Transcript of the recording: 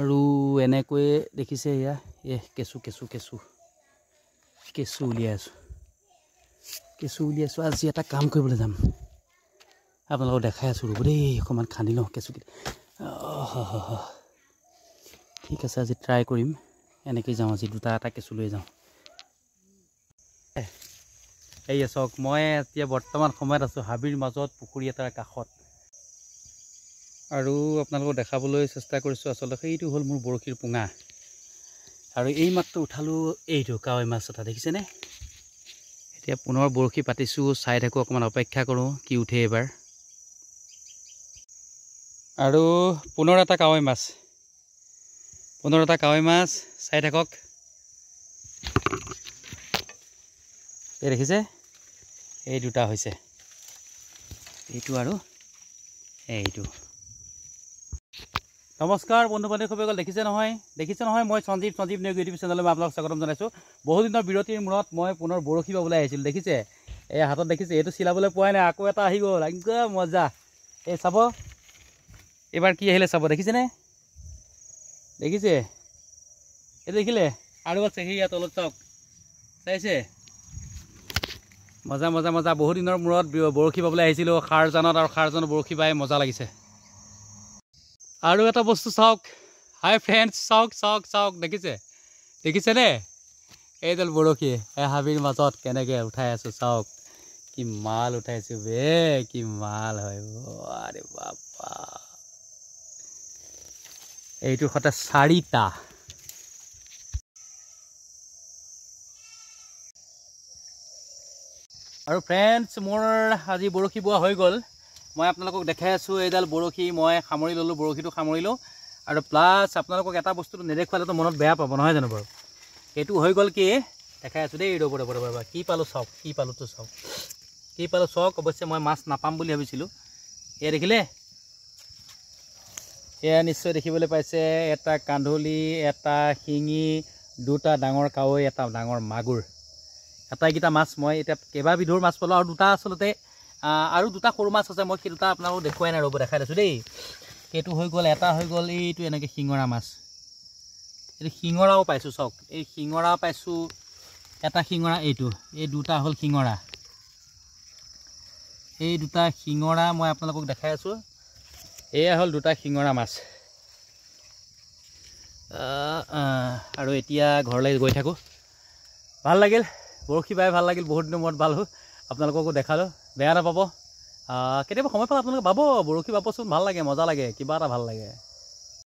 আৰু এনেকৈয়ে দেখিছে এয়া এহ কেঁচু কেঁচু কেঁচু কেঁচু উলিয়াই আছোঁ কেঁচু উলিয়াইছোঁ আজি এটা কাম কৰিবলৈ যাম আপোনালোকক দেখাই আছোঁ ৰ'ব দেই অকণমান খান্দি লওঁ কেঁচুকেইটা ঠিক আছে আজি ট্ৰাই কৰিম এনেকৈ যাওঁ আজি দুটা এটা কেঁচু লৈ যাওঁ এইয়া চাওক মই এতিয়া বৰ্তমান সময়ত আছোঁ হাবিৰ মাজত পুখুৰী এটাৰ কাষত আৰু আপোনালোকক দেখাবলৈ চেষ্টা কৰিছোঁ আচলতে সেইটো হ'ল মোৰ বৰশীৰ পোঙা আৰু এই মাছটো উঠালোঁ এইটো কাৱৈ মাছ এটা দেখিছেনে এতিয়া পুনৰ বৰশী পাতিছোঁ চাই থাকোঁ অকণমান অপেক্ষা কৰোঁ কি উঠে এইবাৰ আৰু পুনৰ এটা কাৱৈ মাছ পুনৰ এটা কাৱৈ মাছ চাই থাকক এই দেখিছে এই দুটা হৈছে এইটো আৰু এইটো নমস্কাৰ বন্ধু বান্ধৱীসকল দেখিছে নহয় দেখিছে নহয় মই সঞ্জীৱ সঞ্জীৱ নেওগ ইউটিউব চেনেললৈ মই আপোনাক স্বাগতম জনাইছোঁ বহুদিনৰ বিৰতিৰ মূৰত মই পুনৰ বৰশী পাবলৈ আহিছিলোঁ দেখিছে এই হাতত দেখিছে এইটো চিলাবলৈ পোৱাই নাই আকৌ এটা আহি গ'ল একদম মজা এই চাব এইবাৰ কি আহিলে চাব দেখিছেনে দেখিছে এই দেখিলে আৰু আছে সেই ইয়াত অলপ চাওক চাইছে মজা মজা মজা বহুদিনৰ মূৰত বৰশী পাবলৈ আহিছিলোঁ খাৰজানত আৰু খাৰজানত বৰশী পাই মজা লাগিছে আৰু এটা বস্তু চাওক হাই ফ্ৰেণ্ডছ চাওক চাওক চাওক দেখিছে দেখিছেনে এইডাল বৰশী এই হাবিৰ মাজত কেনেকৈ উঠাই আছোঁ চাওক কি মাল উঠাইছোঁ বে কি মাল হয় আৰে বাপা এইটো সতে চাৰিটা আৰু ফ্ৰেণ্ডছ মোৰ আজি বৰশী বোৱা হৈ গ'ল মই আপোনালোকক দেখাই আছোঁ এইডাল বৰশী মই সামৰি ল'লোঁ বৰশীটো সামৰি লওঁ আৰু প্লাছ আপোনালোকক এটা বস্তুটো নেদেখুৱালেতো মনত বেয়া পাব নহয় জানো বাৰু সেইটো হৈ গ'ল কি দেখাই আছোঁ দেই ৰ'ব ৰ'ব ৰ'ব ৰ'ব কি পালোঁ চাওক কি পালোঁতো চাওক কি পালোঁ চাওক অৱশ্যে মই মাছ নাপাম বুলি ভাবিছিলোঁ এয়া দেখিলে এয়া নিশ্চয় দেখিবলৈ পাইছে এটা কান্ধুলি এটা শিঙি দুটা ডাঙৰ কাৱৈ এটা ডাঙৰ মাগুৰ আটাইকেইটা মাছ মই এতিয়া কেইবাবিধৰ মাছ পালোঁ আৰু দুটা আচলতে আৰু দুটা সৰু মাছ আছে মই সেই দুটা আপোনালোকক দেখুৱাই নাই ৰ'ব দেখাই দিছোঁ দেই সেইটো হৈ গ'ল এটা হৈ গ'ল এইটো এনেকৈ শিঙৰা মাছ এইটো শিঙৰাও পাইছোঁ চাওক এই শিঙৰা পাইছোঁ এটা শিঙৰা এইটো এই দুটা হ'ল শিঙৰা এই দুটা শিঙৰা মই আপোনালোকক দেখাই আছোঁ এয়া হ'ল দুটা শিঙৰা মাছ আৰু এতিয়া ঘৰলৈ গৈ থাকোঁ ভাল লাগিল বৰশী বাই ভাল লাগিল বহুত দিনৰ মূৰত ভাল হ'ল আপোনালোককো দেখালোঁ বেয়া নাপাব কেতিয়াবা সময় পালে আপোনালোকে পাব বৰশী পাবচোন ভাল লাগে মজা লাগে কিবা এটা ভাল লাগে